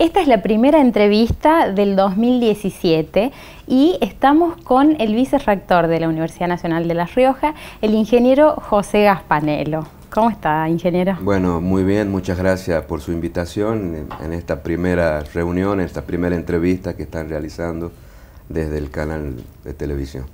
Esta es la primera entrevista del 2017 y estamos con el vicerrector de la Universidad Nacional de La Rioja, el ingeniero José Gaspanelo. ¿Cómo está, ingeniero? Bueno, muy bien, muchas gracias por su invitación en esta primera reunión, en esta primera entrevista que están realizando desde el canal de televisión.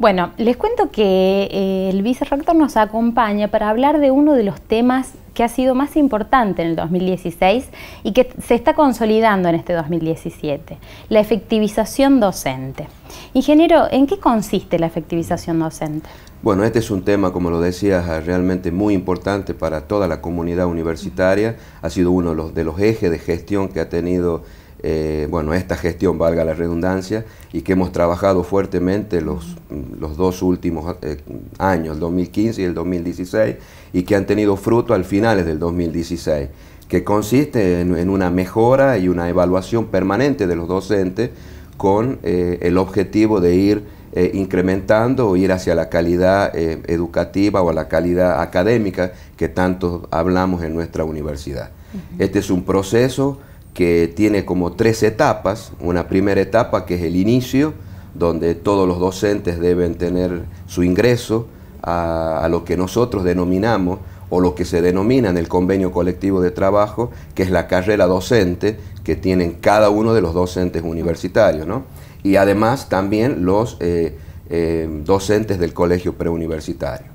Bueno, les cuento que eh, el vicerrector nos acompaña para hablar de uno de los temas que ha sido más importante en el 2016 y que se está consolidando en este 2017, la efectivización docente. Ingeniero, ¿en qué consiste la efectivización docente? Bueno, este es un tema, como lo decías, realmente muy importante para toda la comunidad universitaria. Ha sido uno de los ejes de gestión que ha tenido eh, bueno, esta gestión, valga la redundancia, y que hemos trabajado fuertemente los, los dos últimos eh, años, el 2015 y el 2016, y que han tenido fruto al finales del 2016, que consiste en, una mejora y una evaluación permanente de los docentes con eh, el objetivo de ir incrementando o ir hacia la calidad educativa o la calidad académica que tanto hablamos en nuestra universidad. Este es un proceso que tiene como tres etapas. Una primera etapa que es el inicio, donde todos los docentes deben tener su ingreso a, lo que nosotros denominamos o lo que se denomina en el convenio colectivo de trabajo, que es la carrera docente que tienen cada uno de los docentes universitarios, ¿no? Y además también los eh, eh, docentes del colegio preuniversitario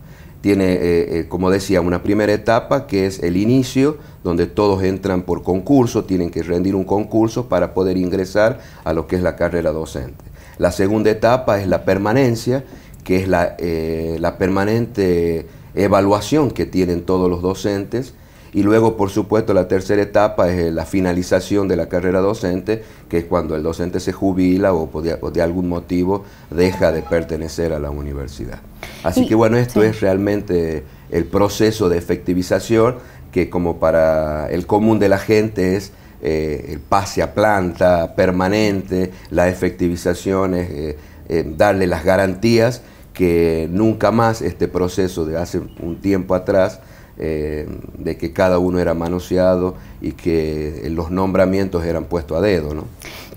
tiene, eh, eh, como decía, una primera etapa que es el inicio, donde todos entran por concurso, tienen que rendir un concurso para poder ingresar a lo que es la carrera docente. La segunda etapa es la permanencia, que es la eh, permanente evaluación que tienen todos los docentes y luego, por supuesto, la tercera etapa es eh, la finalización de la carrera docente, que es cuando el docente se jubila o, de algún motivo deja de pertenecer a la universidad. Así que bueno, esto es realmente el proceso de efectivización que como para el común de la gente es eh, el pase a planta permanente, la efectivización es eh, darle las garantías que nunca más este proceso de hace un tiempo atrás eh, de que cada uno era manoseado y que eh, los nombramientos eran puestos a dedo. ¿no?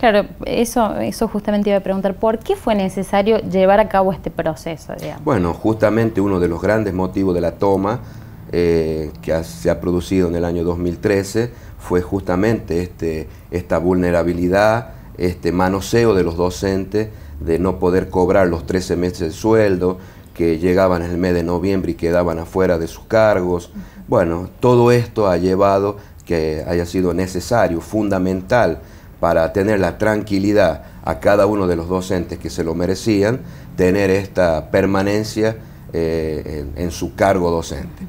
Claro, eso, eso justamente iba a preguntar, ¿por qué fue necesario llevar a cabo este proceso? Bueno, justamente uno de los grandes motivos de la toma eh, que se ha producido en el año 2013 fue justamente este, esta vulnerabilidad, este manoseo de los docentes, de no poder cobrar los 13 meses de sueldo, que llegaban en el mes de noviembre y quedaban afuera de sus cargos. Bueno, todo esto ha llevado que haya sido necesario, fundamental, para tener la tranquilidad a cada uno de los docentes que se lo merecían, tener esta permanencia eh, en, su cargo docente.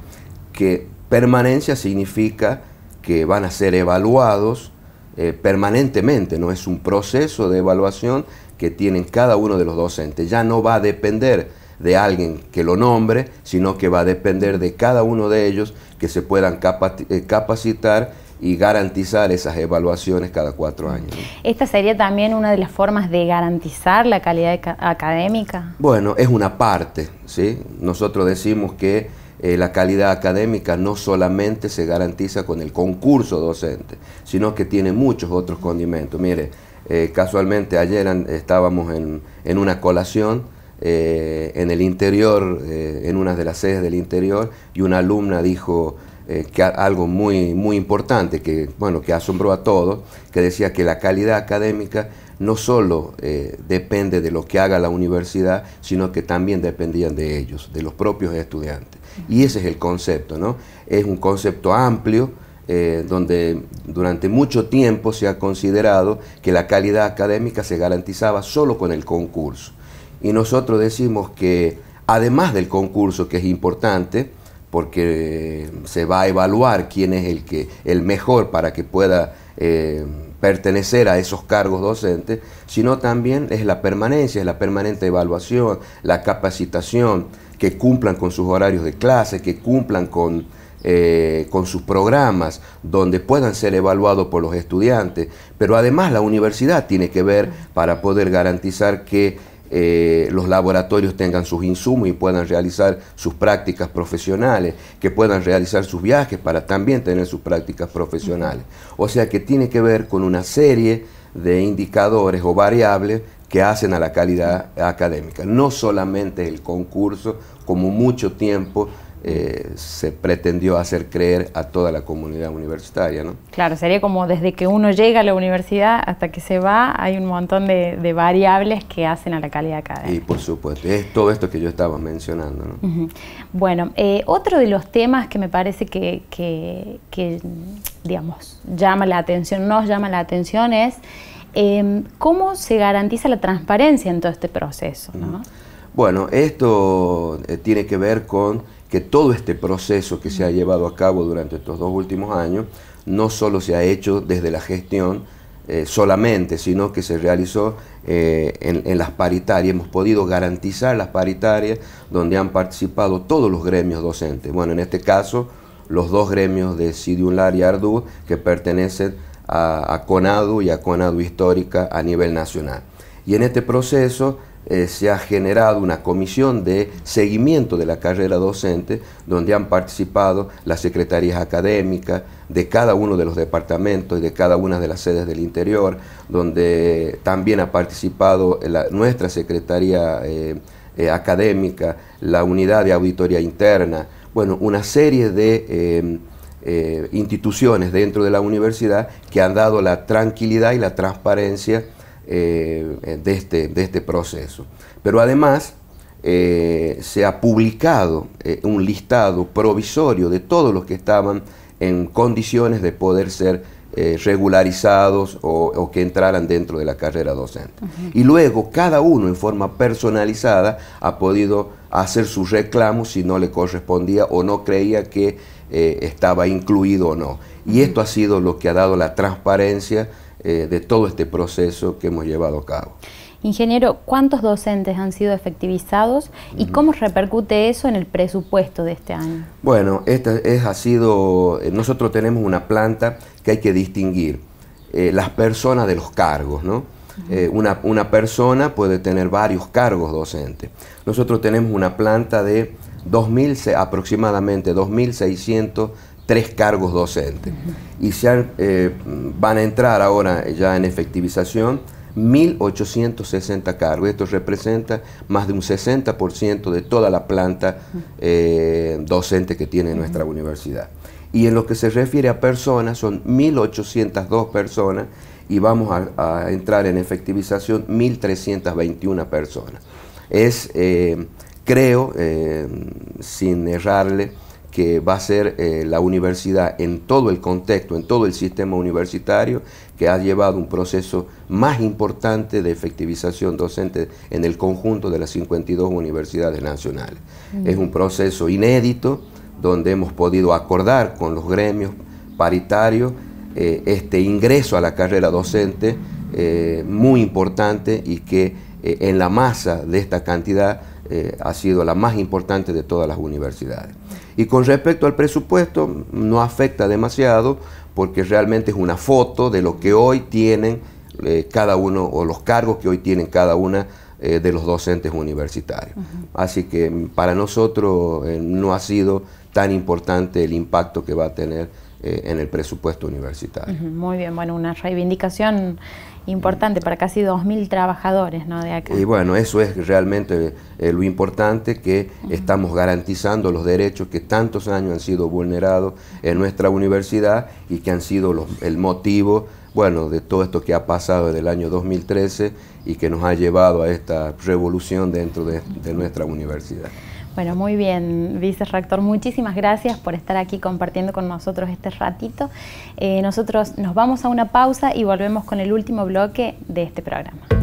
Que permanencia significa que van a ser evaluados eh, permanentemente, no es un proceso de evaluación que tienen cada uno de los docentes. Ya no va a depender de alguien que lo nombre, sino que va a depender de cada uno de ellos que se puedan eh, capacitar y garantizar esas evaluaciones cada cuatro años. ¿Esta sería también una de las formas de garantizar la calidad académica? Bueno, es una parte, ¿sí? Nosotros decimos que eh, la calidad académica no solamente se garantiza con el concurso docente, sino que tiene muchos otros condimentos. Mire, eh, casualmente ayer estábamos en, en una colación eh, en el interior, eh, en una de las sedes del interior, y una alumna dijo eh, que algo muy, muy importante, que, bueno, que asombró a todos, que decía que la calidad académica no solo depende de lo que haga la universidad, sino que también dependían de ellos, de los propios estudiantes. Y ese es el concepto, ¿no? Es un concepto amplio, donde durante mucho tiempo se ha considerado que la calidad académica se garantizaba solo con el concurso y nosotros decimos que además del concurso, que es importante, porque eh, se va a evaluar quién es el, que, el mejor para que pueda eh, pertenecer a esos cargos docentes, sino también es la permanencia, es la permanente evaluación, la capacitación, que cumplan con sus horarios de clase, que cumplan con, eh, con sus programas, donde puedan ser evaluados por los estudiantes, pero además la universidad tiene que ver para poder garantizar que eh, los laboratorios tengan sus insumos y puedan realizar sus prácticas profesionales, que puedan realizar sus viajes para también tener sus prácticas profesionales. O sea que tiene que ver con una serie de indicadores o variables que hacen a la calidad académica. No solamente el concurso, como mucho tiempo eh, se pretendió hacer creer a toda la comunidad universitaria. ¿no? Claro, sería como desde que uno llega a la universidad hasta que se va, hay un montón de, variables que hacen a la calidad académica. Y por supuesto, es todo esto que yo estaba mencionando. Bueno, eh, otro de los temas que me parece que, que, digamos, llama la atención, nos llama la atención es em, cómo se garantiza la transparencia en todo este proceso. Bueno, esto eh, tiene que ver con que todo este proceso que se ha llevado a cabo durante estos dos últimos años no solo se ha hecho desde la gestión eh, solamente, sino que se realizó eh, en, las paritarias. Hemos podido garantizar las paritarias donde han participado todos los gremios docentes. Bueno, en este caso, los dos gremios de Lar y Ardu que pertenecen a, a CONADU y a CONADU Histórica a nivel nacional. Y en este proceso eh, se ha generado una comisión de seguimiento de la carrera docente, donde han participado las secretarías académicas de cada uno de los departamentos y de cada una de las sedes del interior, donde también ha participado nuestra secretaría eh, eh, académica, la unidad de auditoría interna, bueno, una serie de... Em, instituciones dentro de la universidad que han dado la tranquilidad y la transparencia eh, este, de, este, proceso. Pero además eh, se ha publicado eh, un listado provisorio de todos los que estaban en condiciones de poder ser regularizados o, que entraran dentro de la carrera docente. Y luego cada uno en forma personalizada ha podido hacer su reclamo si no le correspondía o no creía que estaba incluido o no. Y esto ha sido lo que ha dado la transparencia eh, de todo este proceso que hemos llevado a cabo. Ingeniero, ¿cuántos docentes han sido efectivizados y cómo repercute eso en el presupuesto de este año? Bueno, esta es, ha sido, eh, nosotros tenemos una planta que hay que distinguir eh, las personas de los cargos, ¿no? una, persona puede tener varios cargos docentes. Nosotros tenemos una planta de aproximadamente 2.600 tres cargos docentes. Y se eh, van a entrar ahora ya en efectivización 1.860 cargos. Esto representa más de un 60% de toda la planta eh, docente que tiene nuestra universidad. Y en lo que se refiere a personas, son 1.802 personas y vamos a, entrar en efectivización 1.321 personas. Es, eh, creo, sin errarle, que va a ser eh, la universidad en todo el contexto, en todo el sistema universitario, que ha llevado un proceso más importante de efectivización docente en el conjunto de las 52 universidades nacionales. Es un proceso inédito donde hemos podido acordar con los gremios paritarios eh, este ingreso a la carrera docente eh, muy importante y que en la masa de esta cantidad eh, ha sido la más importante de todas las universidades. Y con respecto al presupuesto, no afecta demasiado porque realmente es una foto de lo que hoy tienen eh, cada uno o los cargos que hoy tienen cada una eh, de los docentes universitarios. Así que mm, para nosotros no ha sido tan importante el impacto que va a tener eh, en el presupuesto universitario. muy bien, bueno, una reivindicación importante para casi 2.000 trabajadores ¿no? de acá. Y bueno, eso es realmente eh, lo importante, que estamos garantizando los derechos que tantos años han sido vulnerados en nuestra universidad y que han sido el motivo bueno, de todo esto que ha pasado en el año 2013 y que nos ha llevado a esta revolución dentro de nuestra universidad. Bueno, muy bien, vicerrector, muchísimas gracias por estar aquí compartiendo con nosotros este ratito. Eh, nosotros nos vamos a una pausa y volvemos con el último bloque de este programa.